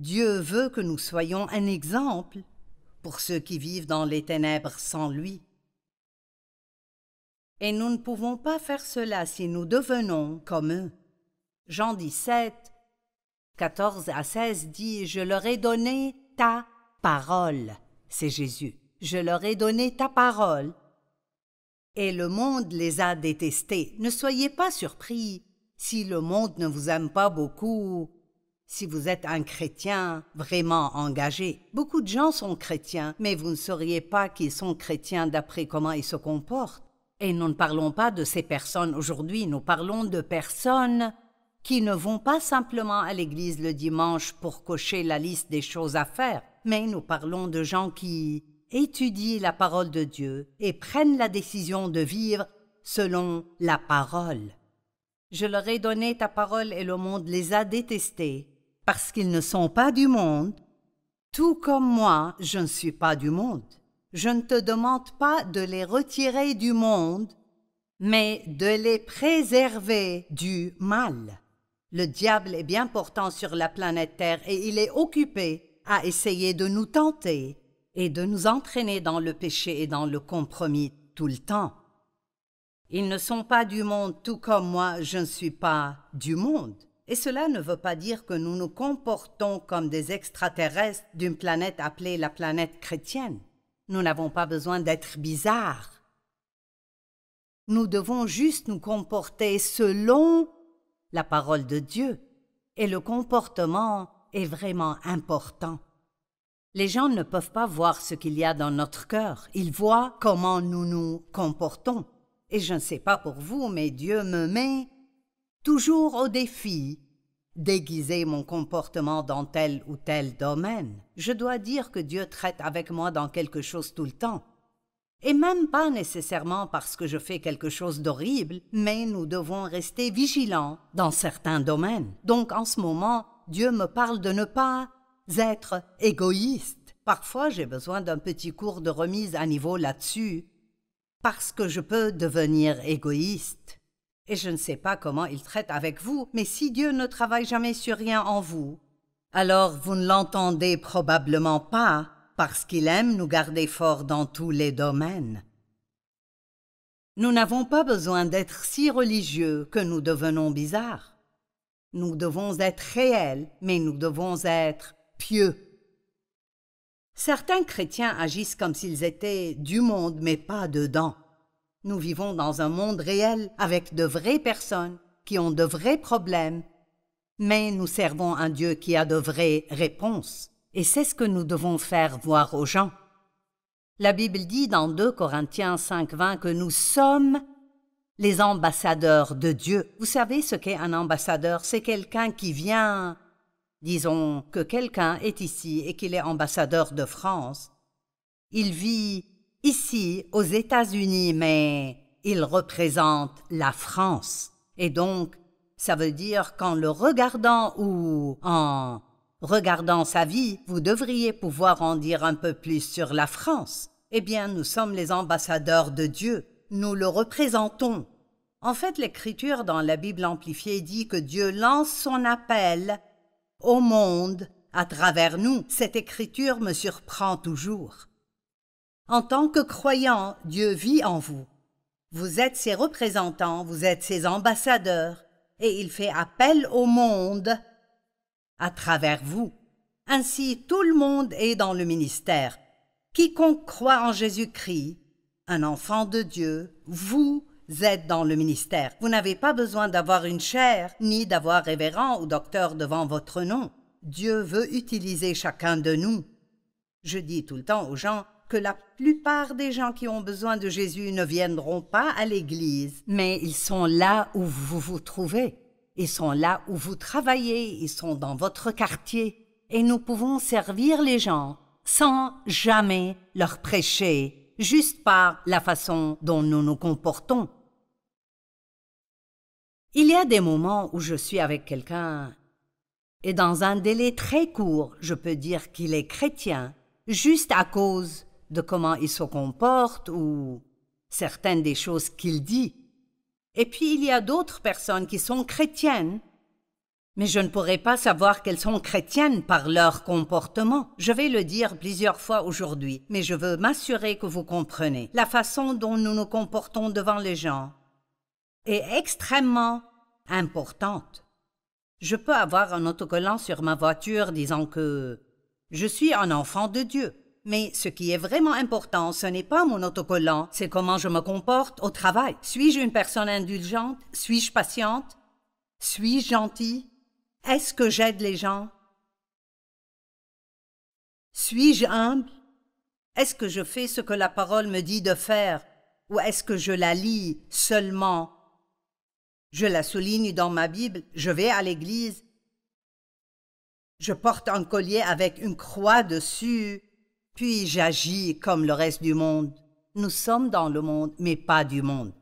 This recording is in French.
Dieu veut que nous soyons un exemple pour ceux qui vivent dans les ténèbres sans lui. Et nous ne pouvons pas faire cela si nous devenons comme eux. Jean 17, 14 à 16 dit Je leur ai donné ta parole. C'est Jésus. Je leur ai donné ta parole. Et le monde les a détestés. Ne soyez pas surpris. Si le monde ne vous aime pas beaucoup, si vous êtes un chrétien vraiment engagé, beaucoup de gens sont chrétiens, mais vous ne sauriez pas qu'ils sont chrétiens d'après comment ils se comportent. Et nous ne parlons pas de ces personnes aujourd'hui, nous parlons de personnes qui ne vont pas simplement à l'église le dimanche pour cocher la liste des choses à faire, mais nous parlons de gens qui étudient la parole de Dieu et prennent la décision de vivre selon la parole. Je leur ai donné ta parole et le monde les a détestés, parce qu'ils ne sont pas du monde, tout comme moi je ne suis pas du monde. Je ne te demande pas de les retirer du monde, mais de les préserver du mal. Le diable est bien portant sur la planète Terre et il est occupé à essayer de nous tenter et de nous entraîner dans le péché et dans le compromis tout le temps. Ils ne sont pas du monde tout comme moi je ne suis pas du monde. Et cela ne veut pas dire que nous nous comportons comme des extraterrestres d'une planète appelée la planète chrétienne. Nous n'avons pas besoin d'être bizarres. Nous devons juste nous comporter selon la parole de Dieu. Et le comportement est vraiment important. Les gens ne peuvent pas voir ce qu'il y a dans notre cœur. Ils voient comment nous nous comportons. Et je ne sais pas pour vous, mais Dieu me met toujours au défi. Déguiser mon comportement dans tel ou tel domaine, je dois dire que Dieu traite avec moi dans quelque chose tout le temps. Et même pas nécessairement parce que je fais quelque chose d'horrible, mais nous devons rester vigilants dans certains domaines. Donc en ce moment, Dieu me parle de ne pas être égoïste. Parfois, j'ai besoin d'un petit cours de remise à niveau là-dessus, parce que je peux devenir égoïste. Et je ne sais pas comment il traite avec vous, mais si Dieu ne travaille jamais sur rien en vous, alors vous ne l'entendez probablement pas, parce qu'il aime nous garder forts dans tous les domaines. Nous n'avons pas besoin d'être si religieux que nous devenons bizarres. Nous devons être réels, mais nous devons être pieux. Certains chrétiens agissent comme s'ils étaient du monde, mais pas dedans. Nous vivons dans un monde réel avec de vraies personnes qui ont de vrais problèmes, mais nous servons un Dieu qui a de vraies réponses, et c'est ce que nous devons faire voir aux gens. La Bible dit dans 2 Corinthiens 5.20 que nous sommes les ambassadeurs de Dieu. Vous savez ce qu'est un ambassadeur C'est quelqu'un qui vient... Disons que quelqu'un est ici et qu'il est ambassadeur de France. Il vit ici aux États-Unis, mais il représente la France. Et donc, ça veut dire qu'en le regardant ou en regardant sa vie, vous devriez pouvoir en dire un peu plus sur la France. Eh bien, nous sommes les ambassadeurs de Dieu, nous le représentons. En fait, l'Écriture dans la Bible amplifiée dit que Dieu lance son appel au monde à travers nous. Cette Écriture me surprend toujours. En tant que croyant, Dieu vit en vous. Vous êtes ses représentants, vous êtes ses ambassadeurs, et il fait appel au monde à travers vous. Ainsi, tout le monde est dans le ministère. Quiconque croit en Jésus-Christ, un enfant de Dieu, vous êtes dans le ministère. Vous n'avez pas besoin d'avoir une chaire, ni d'avoir révérend ou docteur devant votre nom. Dieu veut utiliser chacun de nous. Je dis tout le temps aux gens, que la plupart des gens qui ont besoin de Jésus ne viendront pas à l'Église, mais ils sont là où vous vous trouvez. Ils sont là où vous travaillez, ils sont dans votre quartier, et nous pouvons servir les gens sans jamais leur prêcher, juste par la façon dont nous nous comportons. Il y a des moments où je suis avec quelqu'un et dans un délai très court, je peux dire qu'il est chrétien, juste à cause de comment il se comporte ou certaines des choses qu'il dit. Et puis il y a d'autres personnes qui sont chrétiennes, mais je ne pourrais pas savoir qu'elles sont chrétiennes par leur comportement. Je vais le dire plusieurs fois aujourd'hui, mais je veux m'assurer que vous comprenez. La façon dont nous nous comportons devant les gens est extrêmement importante. Je peux avoir un autocollant sur ma voiture disant que je suis un enfant de Dieu. Mais ce qui est vraiment important, ce n'est pas mon autocollant, c'est comment je me comporte au travail. Suis-je une personne indulgente Suis-je patiente Suis-je gentille Est-ce que j'aide les gens Suis-je humble Est-ce que je fais ce que la parole me dit de faire ou est-ce que je la lis seulement Je la souligne dans ma Bible, je vais à l'église, je porte un collier avec une croix dessus, puis j'agis comme le reste du monde. Nous sommes dans le monde, mais pas du monde.